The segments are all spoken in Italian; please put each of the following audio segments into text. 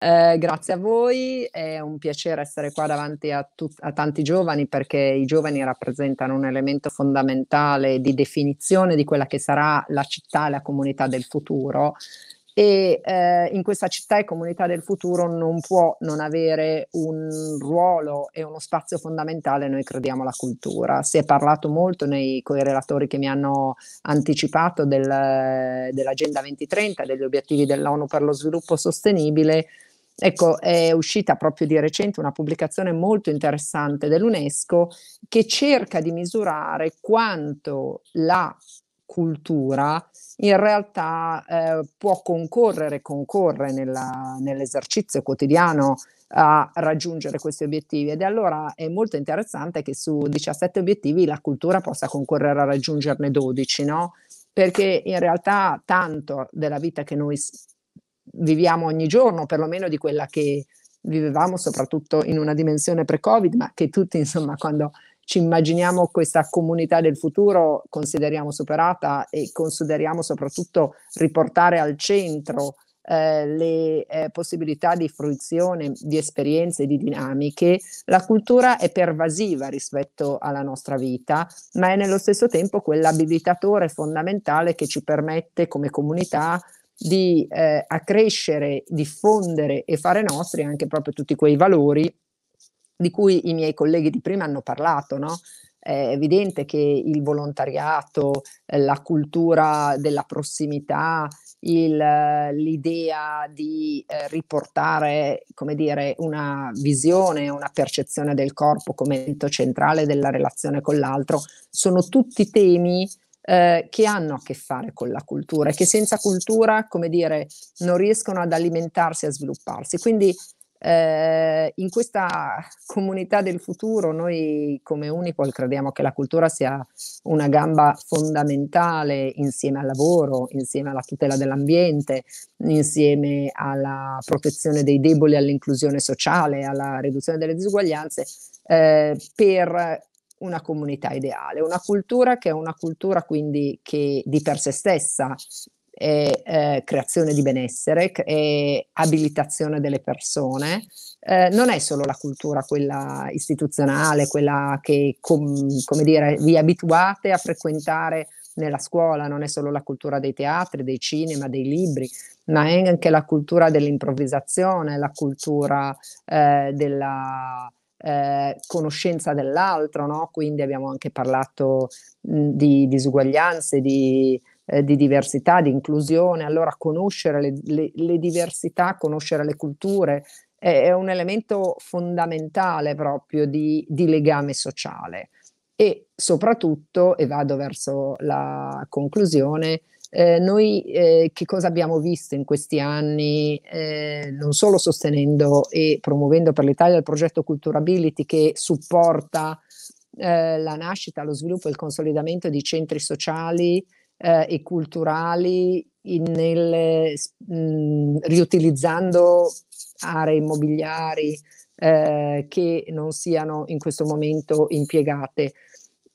Eh, grazie a voi, è un piacere essere qua davanti a, tut- a, tanti giovani perché i giovani rappresentano un elemento fondamentale di definizione di quella che sarà la città e la comunità del futuro e eh, in questa città e comunità del futuro non può non avere un ruolo e uno spazio fondamentale, noi crediamo la cultura. Si è parlato molto nei, con i relatori che mi hanno anticipato del, dell'Agenda 2030, degli obiettivi dell'ONU per lo sviluppo sostenibile Ecco, è uscita proprio di recente una pubblicazione molto interessante dell'UNESCO che cerca di misurare quanto la cultura in realtà eh, può concorrere, concorre nella, nell'esercizio quotidiano a raggiungere questi obiettivi ed allora è molto interessante che su 17 obiettivi la cultura possa concorrere a raggiungerne 12, no? Perché in realtà tanto della vita che noi viviamo ogni giorno, perlomeno di quella che vivevamo soprattutto in una dimensione pre-Covid, ma che tutti insomma quando ci immaginiamo questa comunità del futuro consideriamo superata e consideriamo soprattutto riportare al centro eh, le eh, possibilità di fruizione di esperienze, di dinamiche, la cultura è pervasiva rispetto alla nostra vita, ma è nello stesso tempo quell'abilitatore fondamentale che ci permette come comunità di eh, accrescere, diffondere e fare nostri anche proprio tutti quei valori di cui i miei colleghi di prima hanno parlato, no? È evidente che il volontariato, eh, la cultura della prossimità, il, l'idea di eh, riportare come dire, una visione, una percezione del corpo come elemento centrale della relazione con l'altro, sono tutti temi eh, che hanno a che fare con la cultura e che senza cultura, come dire, non riescono ad alimentarsi e a svilupparsi. Quindi eh, in questa comunità del futuro noi come Unipol crediamo che la cultura sia una gamba fondamentale insieme al lavoro, insieme alla tutela dell'ambiente, insieme alla protezione dei deboli, all'inclusione sociale, alla riduzione delle disuguaglianze, eh, per una comunità ideale, una cultura che è una cultura quindi che di per sé stessa è eh, creazione di benessere, è abilitazione delle persone, eh, non è solo la cultura quella istituzionale, quella che com, come dire, vi abituate a frequentare nella scuola, non è solo la cultura dei teatri, dei cinema, dei libri, ma è anche la cultura dell'improvvisazione, la cultura eh, della eh, conoscenza dell'altro, no? quindi abbiamo anche parlato mh, di disuguaglianze, di, eh, di, diversità, di inclusione, allora conoscere le, le, le diversità, conoscere le culture è, è un elemento fondamentale proprio di, di legame sociale e soprattutto, e vado verso la conclusione, eh, noi eh, che cosa abbiamo visto in questi anni, eh, non solo sostenendo e promuovendo per l'Italia il progetto Culturability che supporta eh, la nascita, lo sviluppo e il consolidamento di centri sociali eh, e culturali in, nel, mh, mm, riutilizzando aree immobiliari eh, che non siano in questo momento impiegate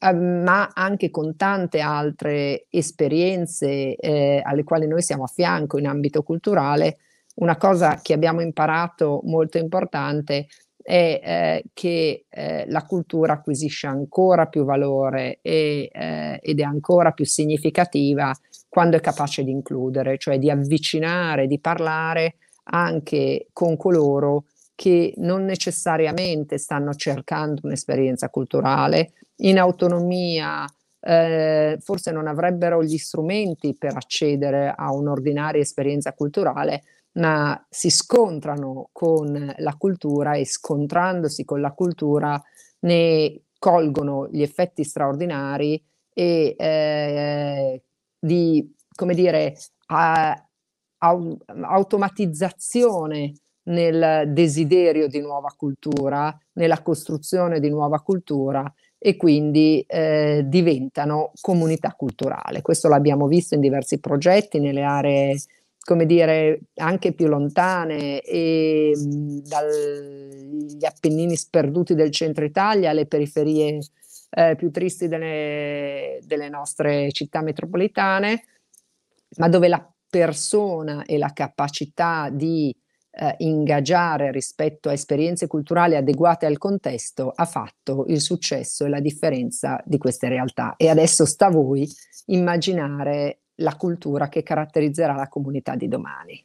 Ehm, ma anche con tante altre esperienze eh, alle quali noi siamo a fianco in ambito culturale, una cosa che abbiamo imparato molto importante è eh, che eh, la cultura acquisisce ancora più valore e, eh, ed è ancora più significativa quando è capace di includere, cioè di avvicinare, di parlare anche con coloro che non necessariamente stanno cercando un'esperienza culturale, in autonomia, eh, forse non avrebbero gli strumenti per accedere a un'ordinaria esperienza culturale, ma si scontrano con la cultura e scontrandosi con la cultura ne colgono gli effetti straordinari e eh, di, come dire, a, a, automatizzazione nel desiderio di nuova cultura, nella costruzione di nuova cultura e quindi eh, diventano comunità culturale. Questo l'abbiamo visto in diversi progetti nelle aree come dire, anche più lontane e dagli Appennini sperduti del centro Italia alle periferie eh, più tristi delle, delle, nostre città metropolitane, ma dove la persona e la capacità di eh, ingaggiare rispetto a esperienze culturali adeguate al contesto ha fatto il successo e la differenza di queste realtà. E adesso sta a voi immaginare la cultura che caratterizzerà la comunità di domani.